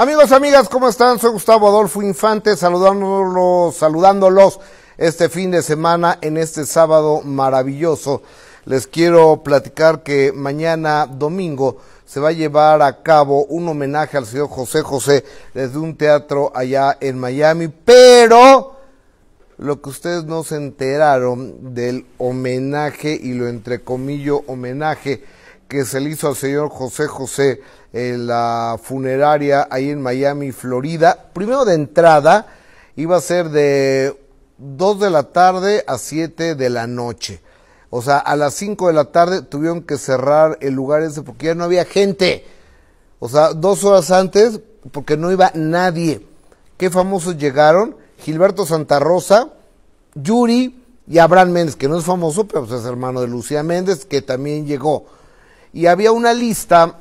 Amigos, amigas, ¿cómo están? Soy Gustavo Adolfo Infante, saludándolos, saludándolos este fin de semana en este sábado maravilloso. Les quiero platicar que mañana domingo se va a llevar a cabo un homenaje al señor José José desde un teatro allá en Miami, pero lo que ustedes no se enteraron del homenaje y lo entrecomillo homenaje que se le hizo al señor José José en la funeraria ahí en Miami, Florida. Primero de entrada iba a ser de 2 de la tarde a 7 de la noche. O sea, a las 5 de la tarde tuvieron que cerrar el lugar ese porque ya no había gente. O sea, dos horas antes porque no iba nadie. ¿Qué famosos llegaron? Gilberto Santa Rosa, Yuri y Abraham Méndez, que no es famoso, pero pues es hermano de Lucía Méndez, que también llegó y había una lista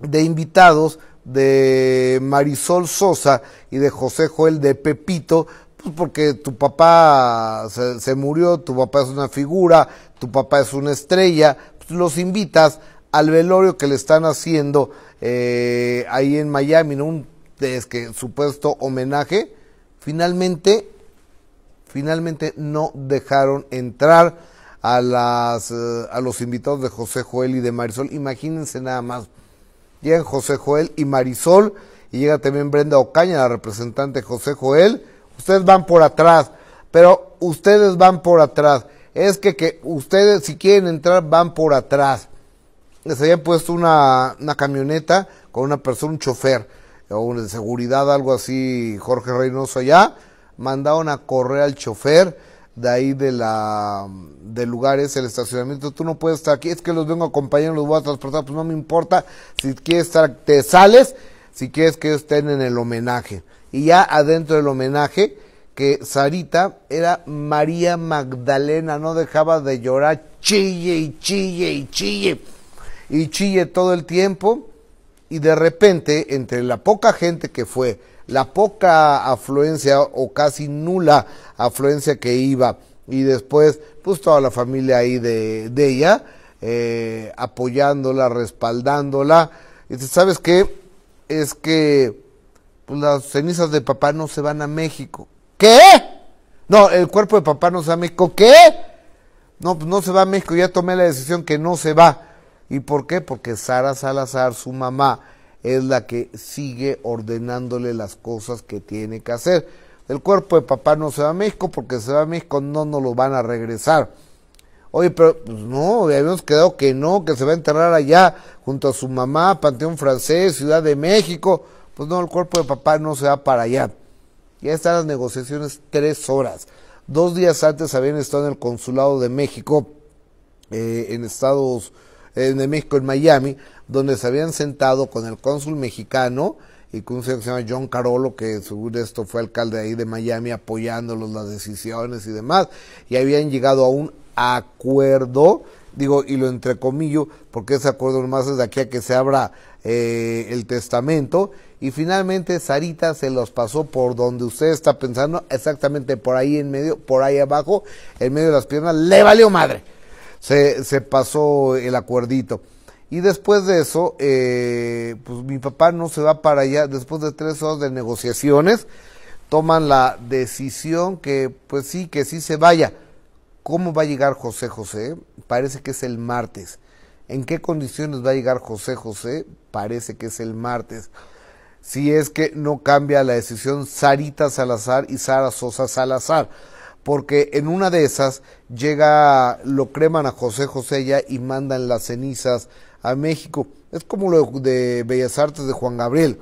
de invitados de Marisol Sosa y de José Joel de Pepito, pues porque tu papá se, murió, tu papá es una figura, tu papá es una estrella, pues, los invitas al velorio que le están haciendo eh, ahí en Miami, ¿no? un supuesto homenaje, finalmente, finalmente no dejaron entrar a, las, eh, a los invitados de José Joel y de Marisol. Imagínense nada más. Llegan José Joel y Marisol y llega también Brenda Ocaña, la representante José Joel. Ustedes van por atrás, pero ustedes van por atrás. Es que, que ustedes si quieren entrar van por atrás. Les habían puesto una, camioneta con una persona, un chofer, o de seguridad, algo así, Jorge Reynoso allá. Mandaron a correr al chofer de ahí de la de lugares, el estacionamiento, tú no puedes estar aquí, es que los vengo acompañar, los voy a transportar, pues no me importa, si quieres estar, te sales, si quieres que estén en el homenaje. Y ya adentro del homenaje, que Sarita era María Magdalena, no dejaba de llorar, chille y chille y chille, y chille todo el tiempo, y de repente entre la poca gente que fue, la poca afluencia o casi nula afluencia que iba y después pues toda la familia ahí de, ella eh, apoyándola, respaldándola. Y sabes qué, es que pues, las cenizas de papá no se van a México. ¿Qué? No, el cuerpo de papá no se va a México. ¿Qué? No, pues no se va a México, ya tomé la decisión que no se va. ¿Y por qué? Porque Sara Salazar, su mamá, es la que sigue ordenándole las cosas que tiene que hacer. El cuerpo de papá no se va a México porque se va a México no nos lo van a regresar. Oye, pero pues no, habíamos quedado que no, que se va a enterrar allá junto a su mamá, Panteón Francés, Ciudad de México. Pues no, el cuerpo de papá no se va para allá. Ya están las negociaciones tres horas. Dos días antes habían estado en el Consulado de México eh, en Estados Unidos de México en Miami, donde se habían sentado con el cónsul mexicano y con un señor que se llama John Carolo, que según esto fue alcalde ahí de Miami apoyándolos las decisiones y demás, y habían llegado a un acuerdo, digo, y lo entrecomillo, porque ese acuerdo nomás es de aquí a que se abra eh, el testamento, y finalmente Sarita se los pasó por donde usted está pensando, exactamente por ahí en medio, por ahí abajo, en medio de las piernas, le valió madre se, se pasó el acuerdito. Y después de eso, eh, pues mi papá no se va para allá. Después de tres horas de negociaciones, toman la decisión que, pues sí, que sí se vaya. ¿Cómo va a llegar José José? Parece que es el martes. ¿En qué condiciones va a llegar José José? Parece que es el martes. Si es que no cambia la decisión Sarita Salazar y Sara Sosa Salazar porque en una de esas llega, lo creman a José José ya y mandan las cenizas a México. Es como lo de Bellas Artes de Juan Gabriel,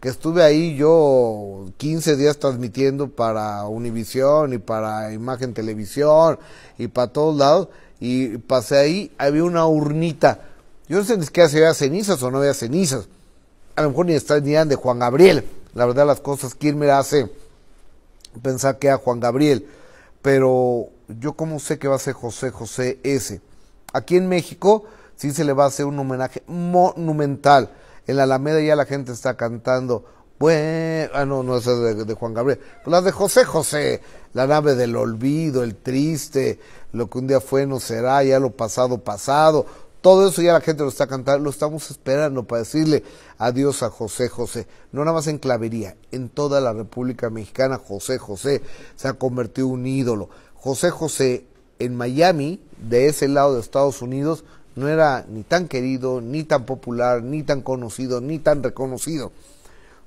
que estuve ahí yo 15 días transmitiendo para Univisión y para Imagen Televisión y para todos lados, y pasé ahí, había una urnita. Yo no sé ni siquiera si había cenizas o no había cenizas. A lo mejor ni están ni eran de Juan Gabriel. La verdad las cosas, ¿quién me hace pensar que era Juan Gabriel? pero yo como sé que va a ser José José ese? Aquí en México sí se le va a hacer un homenaje monumental. En la Alameda ya la gente está cantando. Bueno, ah, no, no es de, Juan Gabriel. la de José José, la nave del olvido, el triste, lo que un día fue no será, ya lo pasado pasado. Todo eso ya la gente lo está cantando, lo estamos esperando para decirle adiós a José José. No nada más en Clavería, en toda la República Mexicana José José se ha convertido en un ídolo. José José en Miami, de ese lado de Estados Unidos, no era ni tan querido, ni tan popular, ni tan conocido, ni tan reconocido.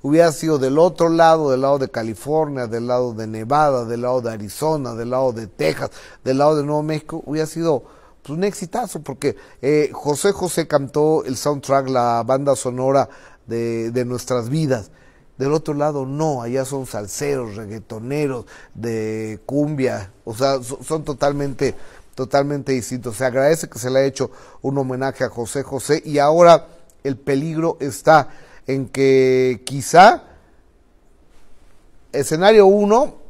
Hubiera sido del otro lado, del lado de California, del lado de Nevada, del lado de Arizona, del lado de Texas, del lado de Nuevo México, hubiera sido pues un exitazo, porque eh, José José cantó el soundtrack, la banda sonora de, de, nuestras vidas. Del otro lado, no, allá son salseros, reggaetoneros, de cumbia, o sea, son, totalmente, totalmente distintos. Se agradece que se le ha hecho un homenaje a José José y ahora el peligro está en que quizá escenario uno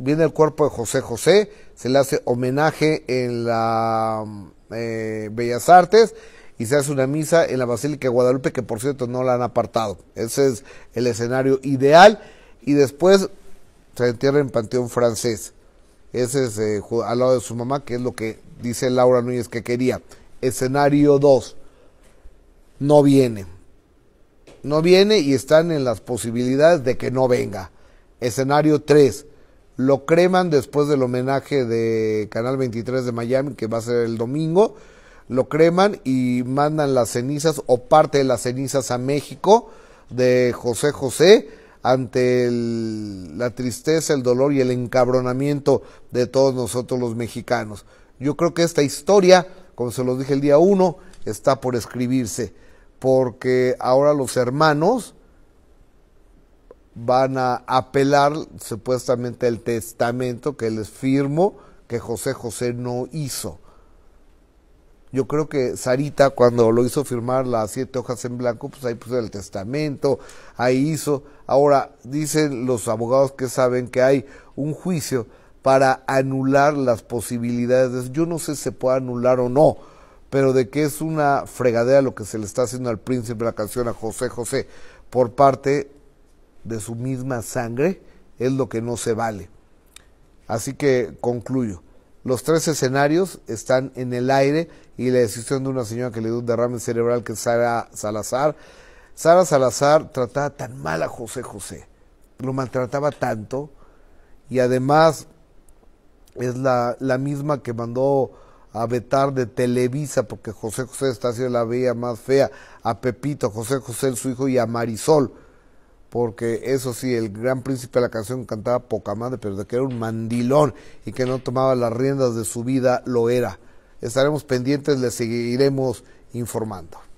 viene el cuerpo de José José, se le hace homenaje en la mm, eh, Bellas Artes y se hace una misa en la Basílica de Guadalupe, que por cierto no la han apartado. Ese es el escenario ideal. Y después se entierra en Panteón Francés. Ese es eh, al lado de su mamá, que es lo que dice Laura Núñez que quería. Escenario 2. No viene. No viene y están en las posibilidades de que no venga. Escenario 3 lo creman después del homenaje de Canal 23 de Miami, que va a ser el domingo. Lo creman y mandan las cenizas o parte de las cenizas a México de José José ante la tristeza, el dolor y el encabronamiento de todos nosotros los mexicanos. Yo creo que esta historia, como se los dije el día uno, está por escribirse, porque ahora los hermanos van a apelar supuestamente el testamento que les firmó que José José no hizo. Yo creo que Sarita cuando lo hizo firmar las siete hojas en blanco, pues ahí puso el testamento, ahí hizo. Ahora, dicen los abogados que saben que hay un juicio para anular las posibilidades. Yo no sé si se puede anular o no, pero de que es una fregadera lo que se le está haciendo al príncipe de la canción a José José por parte de su misma sangre es lo que no se vale. Así que concluyo. Los tres escenarios están en el aire y la decisión de una señora que le dio un derrame cerebral que es Sara Salazar. Sara Salazar trataba tan mal a José José, lo maltrataba tanto y además es la, la misma que mandó a vetar de Televisa porque José José está haciendo la vía más fea a Pepito, José José su hijo y a Marisol porque eso sí, el gran príncipe de la canción cantaba poca madre, pero de que era un mandilón y que no tomaba las riendas de su vida, lo era. Estaremos pendientes, le seguiremos informando.